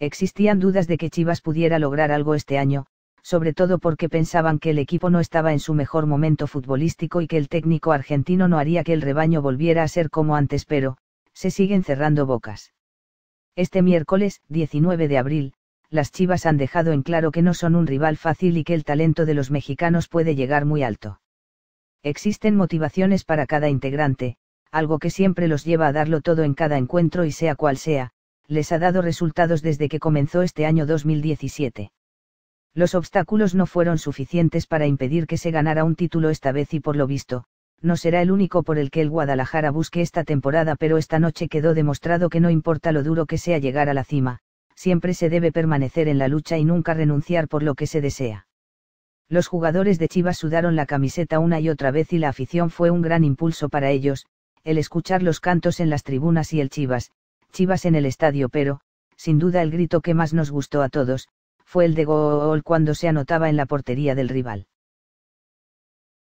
Existían dudas de que Chivas pudiera lograr algo este año, sobre todo porque pensaban que el equipo no estaba en su mejor momento futbolístico y que el técnico argentino no haría que el rebaño volviera a ser como antes, pero, se siguen cerrando bocas. Este miércoles, 19 de abril, las Chivas han dejado en claro que no son un rival fácil y que el talento de los mexicanos puede llegar muy alto. Existen motivaciones para cada integrante, algo que siempre los lleva a darlo todo en cada encuentro y sea cual sea, les ha dado resultados desde que comenzó este año 2017. Los obstáculos no fueron suficientes para impedir que se ganara un título esta vez y por lo visto, no será el único por el que el Guadalajara busque esta temporada, pero esta noche quedó demostrado que no importa lo duro que sea llegar a la cima, siempre se debe permanecer en la lucha y nunca renunciar por lo que se desea. Los jugadores de Chivas sudaron la camiseta una y otra vez y la afición fue un gran impulso para ellos, el escuchar los cantos en las tribunas y el Chivas, Chivas en el estadio, pero, sin duda el grito que más nos gustó a todos, fue el de gol cuando se anotaba en la portería del rival.